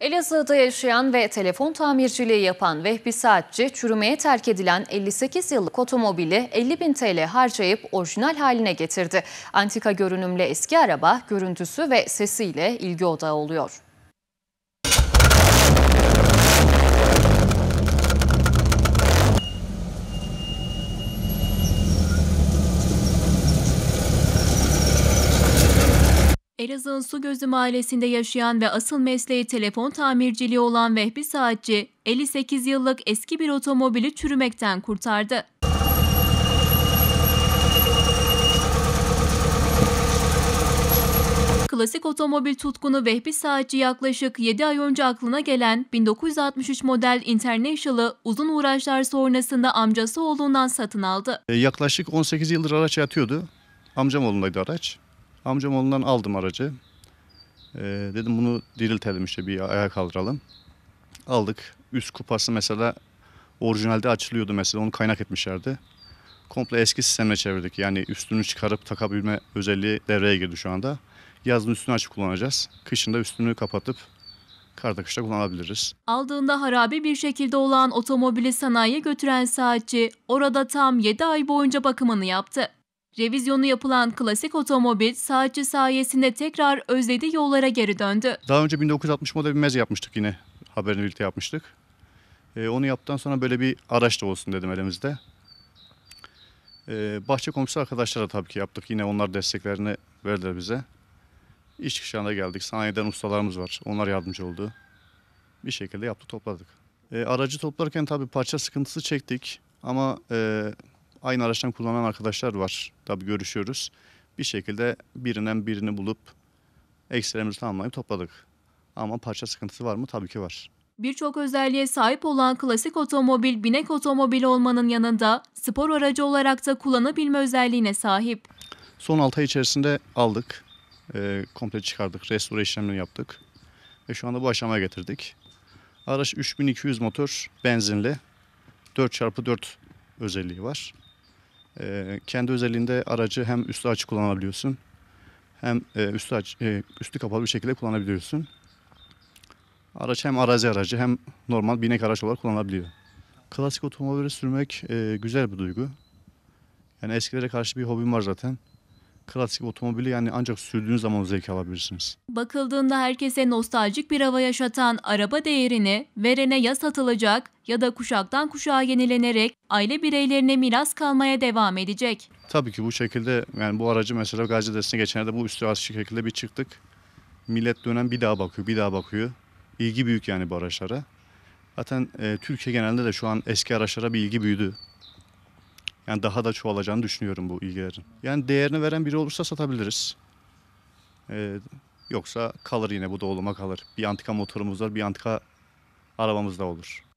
Elazığ'da yaşayan ve telefon tamirciliği yapan Vehbi Saatçi, çürümeye terk edilen 58 yıllık otomobili 50 bin TL harcayıp orijinal haline getirdi. Antika görünümlü eski araba görüntüsü ve sesiyle ilgi odağı oluyor. Elazığ'ın Su Gözüm ailesinde yaşayan ve asıl mesleği telefon tamirciliği olan Vehbi Saatçi, 58 yıllık eski bir otomobili çürümekten kurtardı. Klasik otomobil tutkunu Vehbi Saatçi yaklaşık 7 ay önce aklına gelen 1963 model International'ı uzun uğraşlar sonrasında amcası oğlundan satın aldı. E, yaklaşık 18 yıldır araç yatıyordu. Amcam oğlundaydı araç. Amcam ondan aldım aracı. Ee, dedim bunu diriltelim işte bir ayağa kaldıralım. Aldık. Üst kupası mesela orijinalde açılıyordu mesela onu kaynak etmişlerdi. Komple eski sistemle çevirdik. Yani üstünü çıkarıp takabilme özelliği devreye girdi şu anda. Yazın üstünü açık kullanacağız. Kışın da üstünü kapatıp karda kışta kullanabiliriz. Aldığında harabe bir şekilde olan otomobili sanayiye götüren saatçi orada tam 7 ay boyunca bakımını yaptı. Revizyonu yapılan klasik otomobil saatçi sayesinde tekrar özlediği yollara geri döndü. Daha önce 1960 model bir meze yapmıştık yine. Haberini birlikte yapmıştık. Ee, onu yaptıktan sonra böyle bir araç da olsun dedim elimizde. Ee, bahçe komşusu arkadaşlara tabii ki yaptık. Yine onlar desteklerini verdiler bize. İş çıkışlarına geldik. Sanayiden ustalarımız var. Onlar yardımcı oldu. Bir şekilde yaptı, topladık. Ee, aracı toplarken tabii parça sıkıntısı çektik. Ama e, Aynı araçtan kullanan arkadaşlar var. Tabii görüşüyoruz. Bir şekilde birinden birini bulup ekstremizden almayı topladık. Ama parça sıkıntısı var mı? Tabii ki var. Birçok özelliğe sahip olan klasik otomobil binek otomobili olmanın yanında spor aracı olarak da kullanabilme özelliğine sahip. Son 6 ay içerisinde aldık. E, komple çıkardık. Restore işlemini yaptık. Ve şu anda bu aşamaya getirdik. Araç 3200 motor benzinli. 4x4 özelliği var. Ee, kendi özelliğinde aracı hem üstü açık kullanabiliyorsun hem e, üstü, aç, e, üstü kapalı bir şekilde kullanabiliyorsun. Araç hem arazi aracı hem normal binek araç olarak kullanılabiliyor. Klasik otomobili sürmek e, güzel bir duygu. Yani eskilere karşı bir hobim var zaten klasik otomobili yani ancak sürdüğünüz zaman o zevki alabilirsiniz. Bakıldığında herkese nostaljik bir hava yaşatan araba değerini verene ya satılacak ya da kuşaktan kuşağa yenilenerek aile bireylerine miras kalmaya devam edecek. Tabii ki bu şekilde yani bu aracı mesela gazetesine Desi'ne geçenlerde bu üstü açık şekilde bir çıktık. Millet dönem bir daha bakıyor, bir daha bakıyor. İlgi büyük yani bu araçlara. Zaten e, Türkiye genelde de şu an eski araçlara bir ilgi büyüdü. Yani daha da çoğalacağını düşünüyorum bu ilgilerin. Yani değerini veren biri olursa satabiliriz. Ee, yoksa kalır yine bu da kalır. Bir antika motorumuz var, bir antika arabamız da olur.